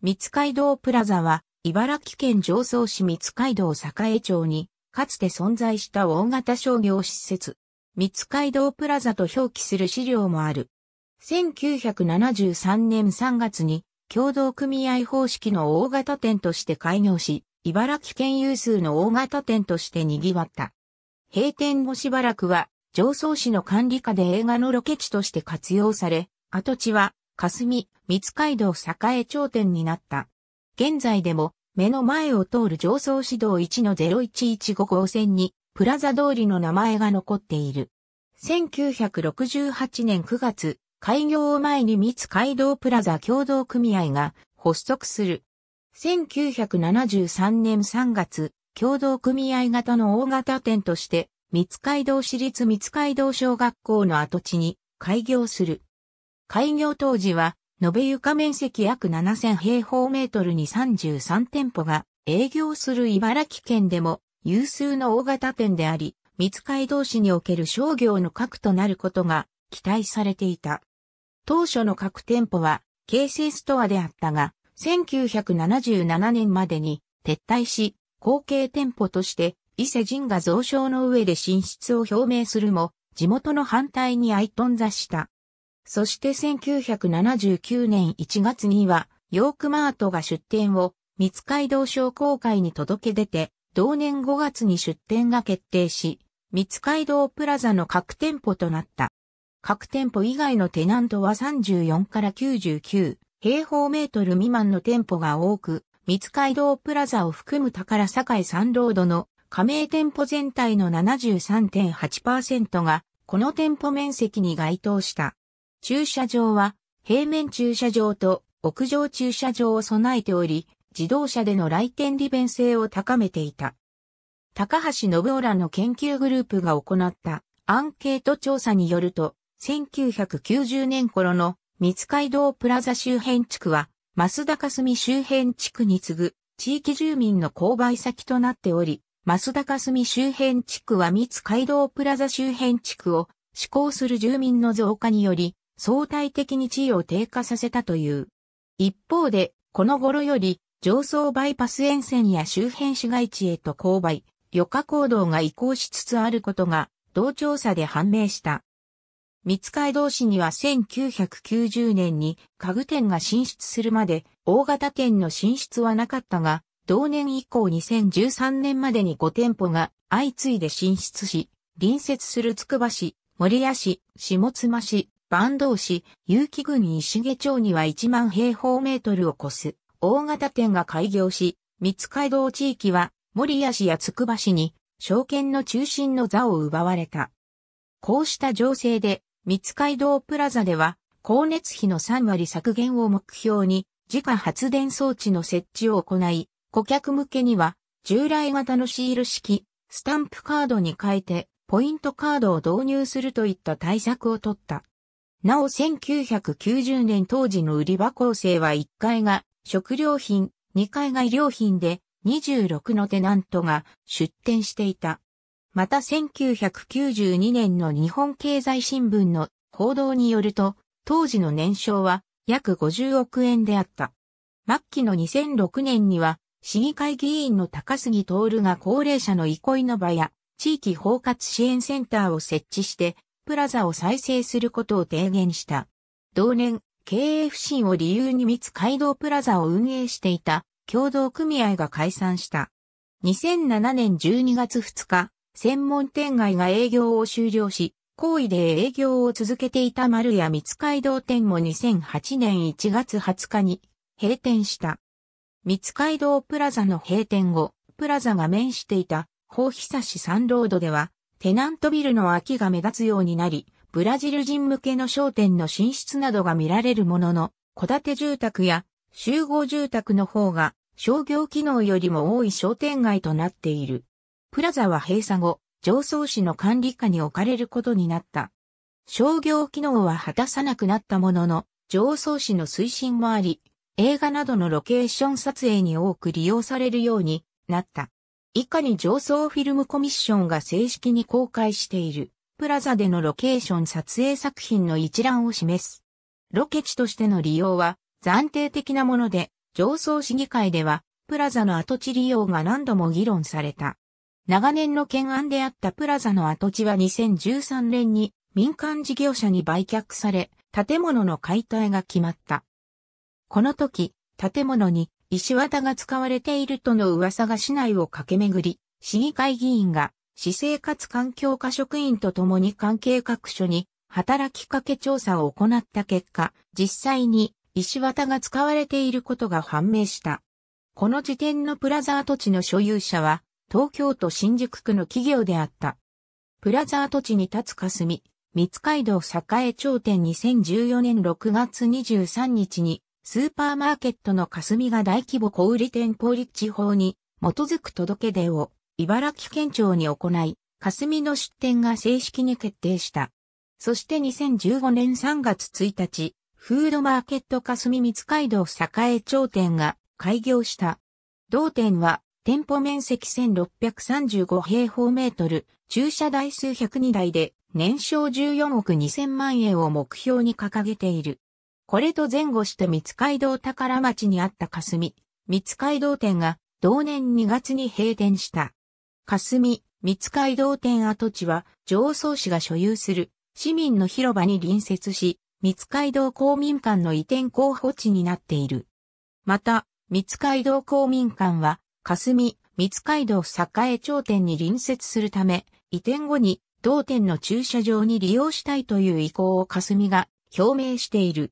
三街道プラザは、茨城県常総市三街道栄町に、かつて存在した大型商業施設。三街道プラザと表記する資料もある。1973年3月に、共同組合方式の大型店として開業し、茨城県有数の大型店として賑わった。閉店後しばらくは、常総市の管理下で映画のロケ地として活用され、跡地は霞、三街道栄頂点になった。現在でも、目の前を通る上層指導1の0115号線に、プラザ通りの名前が残っている。1968年9月、開業を前に三街道プラザ共同組合が発足する。1973年3月、共同組合型の大型店として、三街道市立三街道小学校の跡地に開業する。開業当時は、延べ床面積約7000平方メートルに33店舗が営業する茨城県でも有数の大型店であり、三街道市における商業の核となることが期待されていた。当初の各店舗は京成ストアであったが、1977年までに撤退し、後継店舗として伊勢神が増床の上で進出を表明するも、地元の反対に相んざした。そして1979年1月には、ヨークマートが出店を、三街道商工会に届け出て、同年5月に出店が決定し、三街道プラザの各店舗となった。各店舗以外のテナントは34から99平方メートル未満の店舗が多く、三街道プラザを含む宝堺三ロードの加盟店舗全体の73.8%がこの店舗面積に該当した。駐車場は平面駐車場と屋上駐車場を備えており、自動車での来店利便性を高めていた。高橋信夫らの研究グループが行ったアンケート調査によると、1990年頃の三街道プラザ周辺地区は、増田霞周辺地区に次ぐ地域住民の購買先となっており、増田霞周辺地区は三街道プラザ周辺地区を施行する住民の増加により、相対的に地位を低下させたという。一方で、この頃より、上層バイパス沿線や周辺市街地へと勾配、余暇行動が移行しつつあることが、同調査で判明した。三海道市には1990年に家具店が進出するまで大型店の進出はなかったが、同年以降2013年までに5店舗が相次いで進出し、隣接するつくば市、森屋市、下妻市、坂東市、有機郡石毛町には1万平方メートルを超す大型店が開業し、三街道地域は森谷市やつくば市に証券の中心の座を奪われた。こうした情勢で、三街道プラザでは、光熱費の3割削減を目標に、自家発電装置の設置を行い、顧客向けには、従来型のシール式、スタンプカードに変えて、ポイントカードを導入するといった対策を取った。なお1990年当時の売り場構成は1階が食料品、2階が衣料品で26のテナントが出店していた。また1992年の日本経済新聞の報道によると、当時の年商は約50億円であった。末期の2006年には、市議会議員の高杉徹が高齢者の憩いの場や地域包括支援センターを設置してプラザを再生することを提言した。同年、経営不振を理由に三つ街道プラザを運営していた共同組合が解散した。2007年12月2日、専門店街が営業を終了し、行為で営業を続けていた丸屋三街道店も2008年1月20日に閉店した。三街道プラザの閉店後、プラザが面していた、法久市三ロードでは、テナントビルの空きが目立つようになり、ブラジル人向けの商店の進出などが見られるものの、戸建て住宅や集合住宅の方が商業機能よりも多い商店街となっている。プラザは閉鎖後、上層市の管理下に置かれることになった。商業機能は果たさなくなったものの、上層市の推進もあり、映画などのロケーション撮影に多く利用されるようになった。以下に上層フィルムコミッションが正式に公開している、プラザでのロケーション撮影作品の一覧を示す。ロケ地としての利用は暫定的なもので、上層市議会では、プラザの跡地利用が何度も議論された。長年の懸案であったプラザの跡地は2013年に民間事業者に売却され、建物の解体が決まった。この時、建物に石綿が使われているとの噂が市内を駆け巡り、市議会議員が、市生活環境課職員と共に関係各所に、働きかけ調査を行った結果、実際に石綿が使われていることが判明した。この時点のプラザー土地の所有者は、東京都新宿区の企業であった。プラザー土地に立つ霞、三街道栄町店2014年6月23日にスーパーマーケットの霞が大規模小売店法立地法に基づく届け出を茨城県庁に行い、霞の出店が正式に決定した。そして2015年3月1日、フードマーケット霞三街道栄町店が開業した。同店は店舗面積1635平方メートル、駐車台数102台で年商14億2000万円を目標に掲げている。これと前後して三街道宝町にあった霞、三街道店が同年2月に閉店した。霞、三街道店跡地は上層市が所有する市民の広場に隣接し、三街道公民館の移転候補地になっている。また、三街道公民館は、霞、三街道栄町店に隣接するため、移転後に同店の駐車場に利用したいという意向を霞が表明している。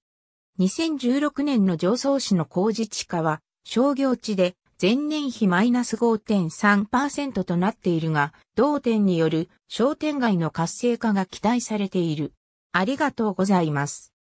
2016年の上層市の工事地価は商業地で前年比マイナス5.3%となっているが、同店による商店街の活性化が期待されている。ありがとうございます。